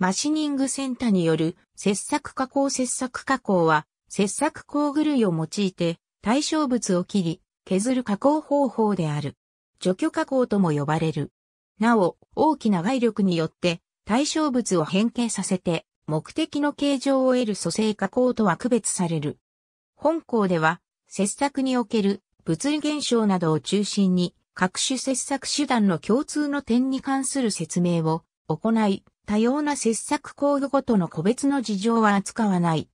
マシニングセンターによる切削加工切削加工は、切削工具類を用いて対象物を切り、削る加工方法である。除去加工とも呼ばれる。なお、大きな外力によって対象物を変形させて目的の形状を得る組成加工とは区別される。本校では、切削における物理現象などを中心に各種切削手段の共通の点に関する説明を行い、多様な切削工具ごとの個別の事情は扱わない。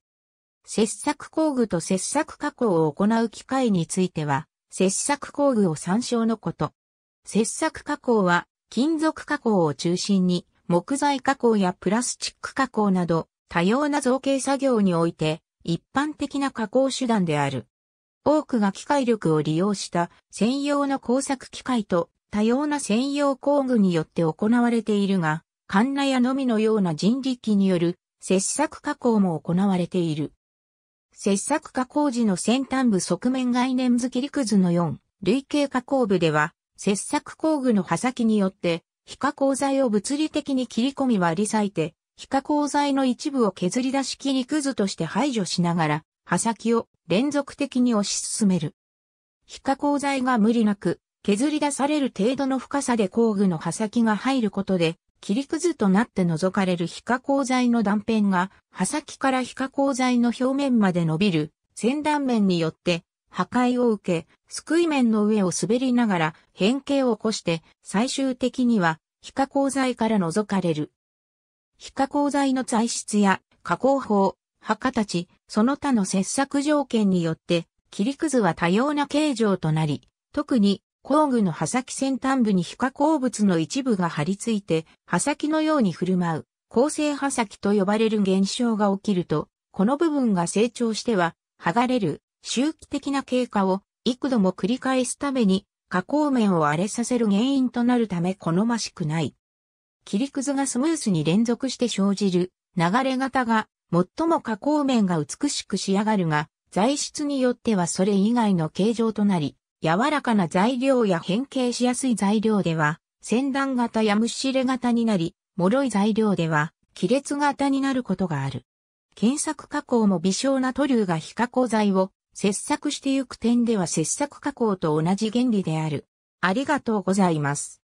切削工具と切削加工を行う機械については、切削工具を参照のこと。切削加工は、金属加工を中心に、木材加工やプラスチック加工など、多様な造形作業において、一般的な加工手段である。多くが機械力を利用した専用の工作機械と多様な専用工具によって行われているが、カンナやのみのような人力による切削加工も行われている。切削加工時の先端部側面概念図切りくずの4、類型加工部では、切削工具の刃先によって、非加工材を物理的に切り込み割り裂いて、非加工材の一部を削り出し切りくずとして排除しながら、刃先を連続的に押し進める。非加工材が無理なく、削り出される程度の深さで工具の刃先が入ることで、切りくずとなって除かれる非加工材の断片が、刃先から非加工材の表面まで伸びる、先断面によって、破壊を受け、すくい面の上を滑りながら変形を起こして、最終的には、非加工材から除かれる。非加工材の材質や加工法、墓たち、その他の切削条件によって、切りくずは多様な形状となり、特に工具の刃先先端部に非加工物の一部が張り付いて、刃先のように振る舞う、構成刃先と呼ばれる現象が起きると、この部分が成長しては、剥がれる、周期的な経過を幾度も繰り返すために、加工面を荒れさせる原因となるため好ましくない。切りくずがスムースに連続して生じる流れ型が最も加工面が美しく仕上がるが、材質によってはそれ以外の形状となり、柔らかな材料や変形しやすい材料では、先端型やむしれ型になり、脆い材料では、亀裂型になることがある。検索加工も微小な塗料が非加工材を切削してゆく点では切削加工と同じ原理である。ありがとうございます。